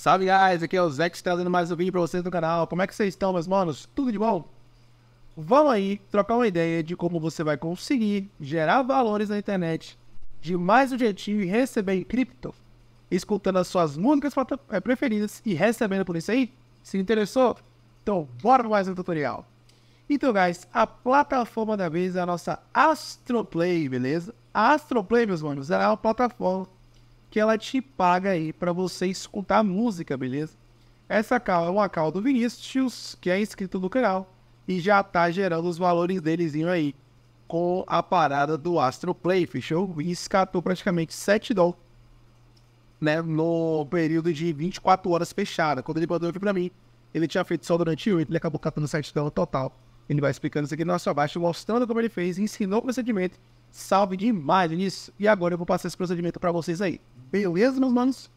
Salve, guys! Aqui é o Zex trazendo mais um vídeo pra vocês no canal. Como é que vocês estão, meus manos? Tudo de bom? Vamos aí trocar uma ideia de como você vai conseguir gerar valores na internet de mais um jeitinho e receber em cripto, escutando as suas músicas eh, preferidas e recebendo por isso aí? Se interessou? Então, bora pra mais um tutorial! Então, guys, a plataforma da vez é a nossa Astroplay, beleza? A Astroplay, meus manos, é uma plataforma que ela te paga aí para você escutar música, beleza? Essa cal é uma cal do Vinícius, que é inscrito no canal e já tá gerando os valores delezinho aí com a parada do Astro Play, fechou? E escatou praticamente 7 dólares né, no período de 24 horas fechada. Quando ele mandou aqui para mim, ele tinha feito só durante 8, ele acabou catando 7 dólares total. Ele vai explicando isso aqui na sua abaixo, mostrando como ele fez, ensinou o procedimento Salve demais, Vinícius. E agora eu vou passar esse procedimento para vocês aí. Beleza, meus manos?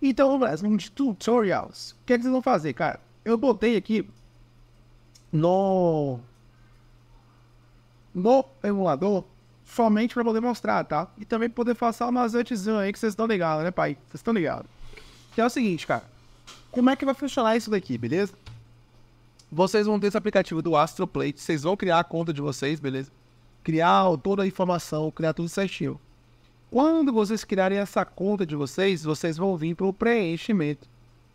Então vamos lá, vamos de tutorials. O que é que vocês vão fazer, cara? Eu botei aqui no no emulador somente para poder mostrar, tá? E também poder passar umas antes aí que vocês estão ligados, né, pai? Vocês estão ligados. Que é o seguinte, cara. Como é que vai funcionar isso daqui, beleza? Vocês vão ter esse aplicativo do Astroplate, vocês vão criar a conta de vocês, beleza? criar toda a informação, criar tudo certinho. Quando vocês criarem essa conta de vocês, vocês vão vir para o preenchimento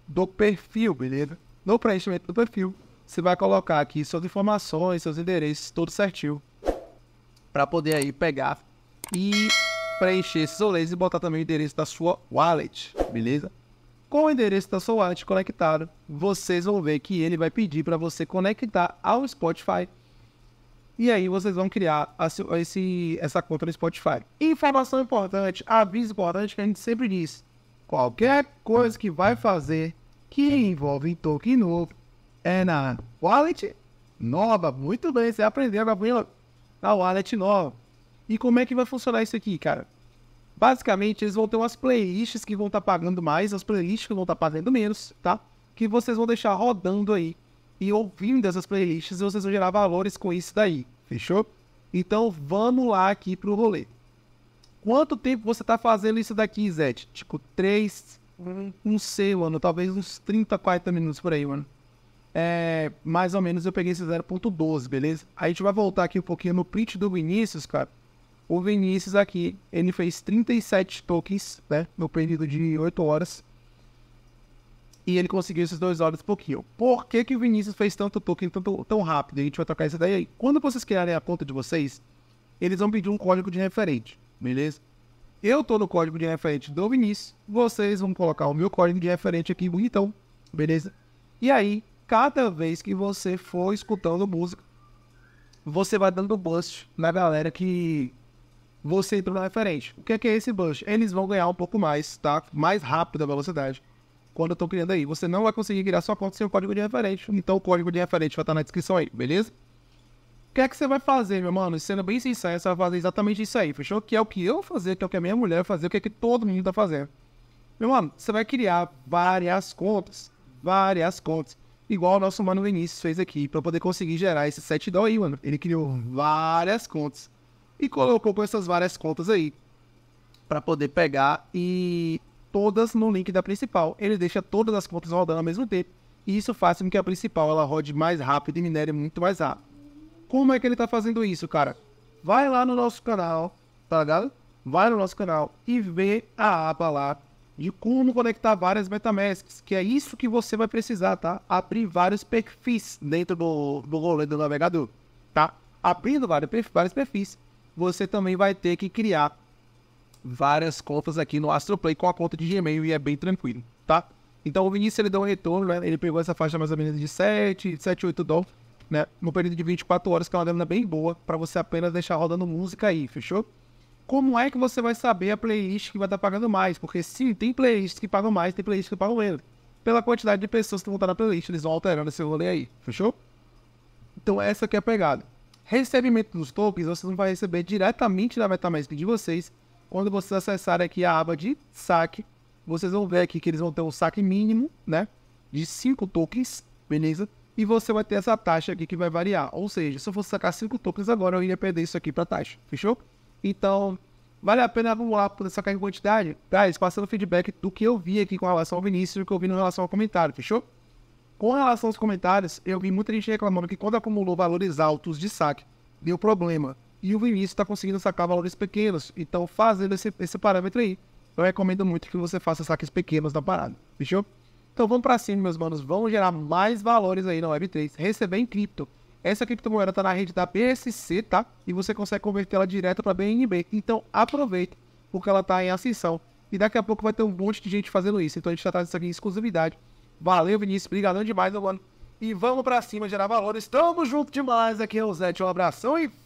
do perfil, beleza? No preenchimento do perfil, você vai colocar aqui suas informações, seus endereços, tudo certinho. Para poder aí pegar e preencher esses rolês e botar também o endereço da sua wallet, beleza? Com o endereço da sua wallet conectado, vocês vão ver que ele vai pedir para você conectar ao Spotify e aí vocês vão criar a, esse, essa conta no Spotify. Informação importante, aviso importante que a gente sempre diz. Qualquer coisa que vai fazer que envolve token novo é na wallet nova. Muito bem, você aprendeu, Gabriela. Na wallet nova. E como é que vai funcionar isso aqui, cara? Basicamente, eles vão ter umas playlists que vão estar tá pagando mais, as playlists que vão estar tá pagando menos, tá? Que vocês vão deixar rodando aí. E ouvindo essas playlists, e vocês vão gerar valores com isso daí. Fechou? Então vamos lá aqui para o rolê. Quanto tempo você está fazendo isso daqui, Zé? Tipo, 3, não sei, mano. Talvez uns 30, 40 minutos por aí, mano. É, mais ou menos eu peguei esse 0.12, beleza? Aí a gente vai voltar aqui um pouquinho no print do Vinícius, cara. O Vinícius aqui, ele fez 37 tokens, né? No período de 8 horas e ele conseguiu esses dois olhos por kill. Por que, que o Vinícius fez tanto token tanto, tão rápido? A gente vai trocar isso daí aí. Quando vocês criarem a conta de vocês, eles vão pedir um código de referente, beleza? Eu tô no código de referente do Vinícius, vocês vão colocar o meu código de referente aqui, bonitão, beleza? E aí, cada vez que você for escutando música, você vai dando boost na galera que você entrou na referente. O que é, que é esse boost? Eles vão ganhar um pouco mais, tá? Mais rápido a velocidade quando eu estou criando aí. Você não vai conseguir criar sua conta sem o código de referente. Então o código de referente vai estar tá na descrição aí, beleza? O que é que você vai fazer, meu mano? Sendo bem sincero, você vai fazer exatamente isso aí, fechou? Que é o que eu fazer, que é o que a minha mulher vai fazer, o que é que todo mundo está fazendo. Meu mano, você vai criar várias contas, várias contas. Igual o nosso mano Vinícius fez aqui, para poder conseguir gerar esse do aí, mano. Ele criou várias contas e colocou com essas várias contas aí para poder pegar e todas no link da principal. Ele deixa todas as contas rodando ao mesmo tempo. E isso faz com que a principal ela rode mais rápido e minere muito mais rápido. Como é que ele está fazendo isso, cara? Vai lá no nosso canal, tá ligado? Vai no nosso canal e vê a aba lá de como conectar várias metamasks. que é isso que você vai precisar, tá? Abrir vários perfis dentro do, do rolê do navegador, tá? Abrindo vários perfis, você também vai ter que criar várias contas aqui no Astroplay com a conta de Gmail e é bem tranquilo, tá? Então o Vinícius ele deu um retorno, né? Ele pegou essa faixa mais ou menos de 7, 7, 8 dólares, né? No período de 24 horas, que é uma demanda bem boa para você apenas deixar rodando música aí, fechou? Como é que você vai saber a playlist que vai estar tá pagando mais? Porque sim, tem playlists que pagam mais, tem playlists que pagam menos. Pela quantidade de pessoas que vão estar tá na playlist, eles vão alterando esse rolê aí, fechou? Então essa aqui é a pegada. Recebimento dos tokens, vocês não vão receber diretamente da MetaMask de vocês, quando vocês acessarem aqui a aba de saque, vocês vão ver aqui que eles vão ter um saque mínimo, né? De 5 tokens, beleza? E você vai ter essa taxa aqui que vai variar. Ou seja, se eu fosse sacar 5 tokens agora, eu iria perder isso aqui para taxa, fechou? Então, vale a pena, vamos lá, poder sacar em quantidade? Guys, passando feedback do que eu vi aqui com relação ao Vinícius e do que eu vi em relação ao comentário, fechou? Com relação aos comentários, eu vi muita gente reclamando que quando acumulou valores altos de saque, deu problema. E o Vinícius está conseguindo sacar valores pequenos. Então, fazendo esse, esse parâmetro aí, eu recomendo muito que você faça saques pequenos na parada. Fechou? Então vamos para cima, meus manos. Vamos gerar mais valores aí na Web3. Receber em cripto. Essa criptomoeda está na rede da BSC, tá? E você consegue converter ela direto para BNB. Então aproveite, porque ela está em ascensão. E daqui a pouco vai ter um monte de gente fazendo isso. Então a gente está trazendo isso aqui em exclusividade. Valeu, Vinícius. Obrigadão demais, meu mano. E vamos para cima gerar valores. Tamo junto demais. Aqui é o Zé. Um abração e